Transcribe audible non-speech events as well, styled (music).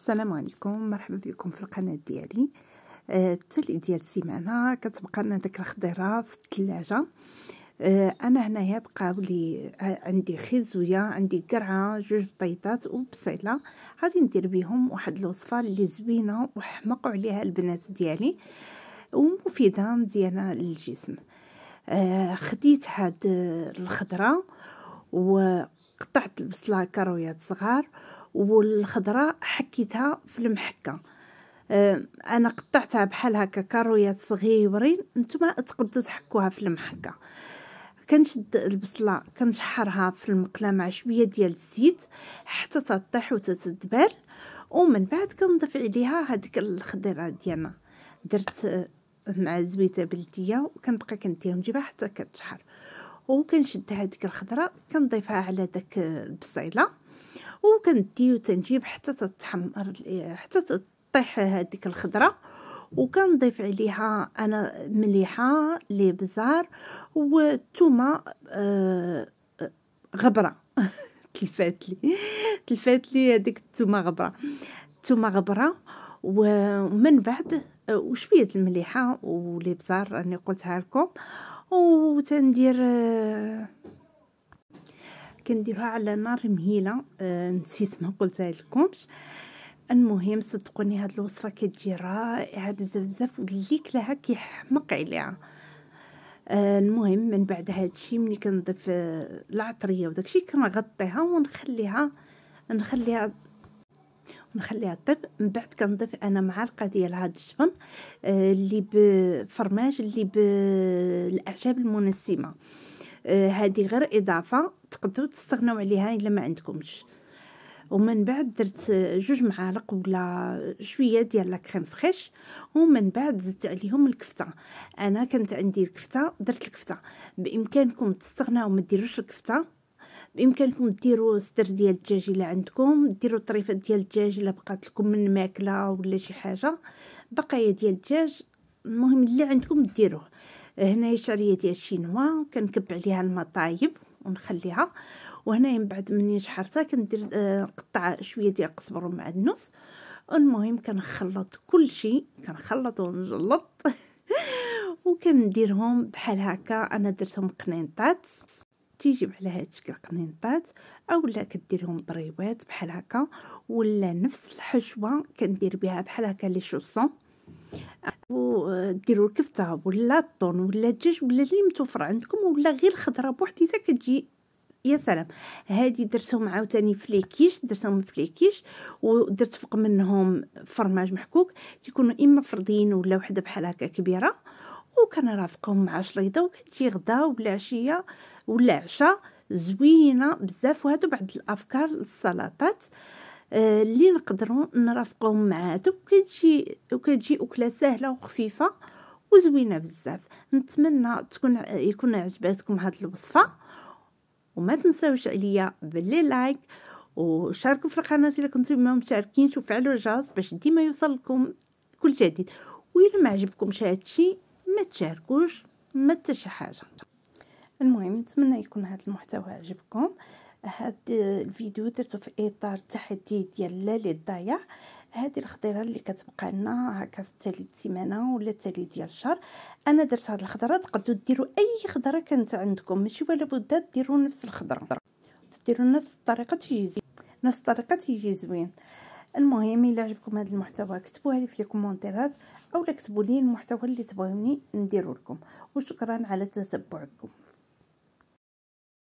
السلام عليكم مرحبا بكم في القناة ديالي آه التالي ديال السيمانة كتبقى لنا داك الخضيرة في الثلاجة آه انا هنايا بقاو لي آه، عندي خزوية عندي قرعة جوج بيضات وبصيلة غادي ندير بهم واحد الوصفة اللي زوينة وحمقوا عليها البنات ديالي ومفيدة مزيانة للجسم آه خديت هاد الخضرة وقطعت البصلة كرويات صغار والخضراء حكيتها في المحكه أه، انا قطعتها بحال هكا كارويات صغيورين نتوما تقدروا تحكوها في المحكه كنشد البصله كنشحرها في المقله مع شويه ديال الزيت حتى تطيح وتتدبل ومن بعد كنضيف عليها هذيك الخضيره ديالنا درت آه، مع زويته بلديه وكنبقى كندير نجيبها حتى كتشحر وكنشد هذيك الخضره كنضيفها على داك البصيله وكنديو تنجيب حتى تتحمر حتى تطيح هذيك الخضره وكنضيف عليها انا مليحه ليبزار والثومه آه غبره (laughs) تلفات لي تلفات لي هذيك الثومه غبره الثومه غبره ومن بعد آه، وشويه المليحه ولبزار راني قلتها لكم وتندير آه كنديروها على نار مهيله آه نسيت ما قلتها لكمش المهم صدقوني هاد الوصفه كتجي رائعه بزاف بزاف واللي كلاها كيحمق عليها آه، المهم من بعد هادشي ملي كنضيف آه، العطريه وداك وداكشي كنغطيها ونخليها نخليها نخليها طيب من بعد كنضيف انا معلقه ديال هاد الجبن آه، اللي بفرماج اللي بالاعشاب المنسمه آه، هذه غير اضافه تقدروا تستغناو عليها الا ما عندكمش ومن بعد درت جوج معالق ولا شويه ديال لا كريم فريش ومن بعد زدت عليهم الكفته انا كانت عندي الكفته درت الكفته بامكانكم تستغناو ما ديروش الكفته بامكانكم ديروا صدر ديال الدجاج الا عندكم ديروا طريفات ديال الدجاج الا بقات لكم من ماكله ولا شي حاجه بقايا ديال الدجاج المهم اللي عندكم ديروه هنايا شعريه ديال الشينوا كنكب عليها المطايب ونخليها وهنا من بعد مني شحرتها كندير آه، نقطع شويه ديال القزبر ومعدنوس المهم كنخلط كل شيء كنخلط ونجلط (laughs) وكنديرهم بحال هكا انا درتهم قنينطات تيجي على هذا الشكل قنينطات اولا كديرهم بريوات بحال هكا ولا نفس الحشوه كندير بها بحال هكا لي شوسون وديروا آه، الكفته ولا الطون ولا الدجاج ولا اللي متوفر عندكم ولا غير الخضره بوحديتها كتجي يا سلام هادي درتهم عاوتاني فليكيش درتهم فليكيش ودرت فوق منهم فرماج محكوك تيكونوا اما فردين ولا وحده بحال هكا كبيره وكنرافقهم مع شريضه وكتجي غدا ولا عشيه ولا عشاء زوينه بزاف وهادو بعض الافكار للسلطات آه، اللي نقدروا نرافقوهم معاتو وكتجي وكتجي اكله سهله وخفيفه وزوينه بزاف نتمنى تكون يكون عجباتكم هاد الوصفه وما تنساوش عليا باللي لايك وشاركوا في القناه الا كنتو ما مشاركينش وفعلوا الجرس باش ديما يوصلكم كل جديد الا ما عجبكمش هادشي ما تشاركوش ما حتى شي حاجه المهم نتمنى يكون هذا المحتوى عجبكم هاد الفيديو درتو في اطار تحدي ديال لا الضايع هذه الخضيره اللي كتبقى لنا هكا في الثالث السيمانه ولا التالي ديال الشهر انا درت هاد الخضره تقدروا ديروا اي خضره كانت عندكم ماشي ولا بد ديروا نفس الخضره ديروا نفس الطريقه تيجي زوين نفس الطريقه تيجي زوين المهم الا عجبكم هذا المحتوى كتبوه لي في كومونتيرات اولا كتبوا لي المحتوى اللي تبغوني نديرو لكم وشكرا على تتبعكم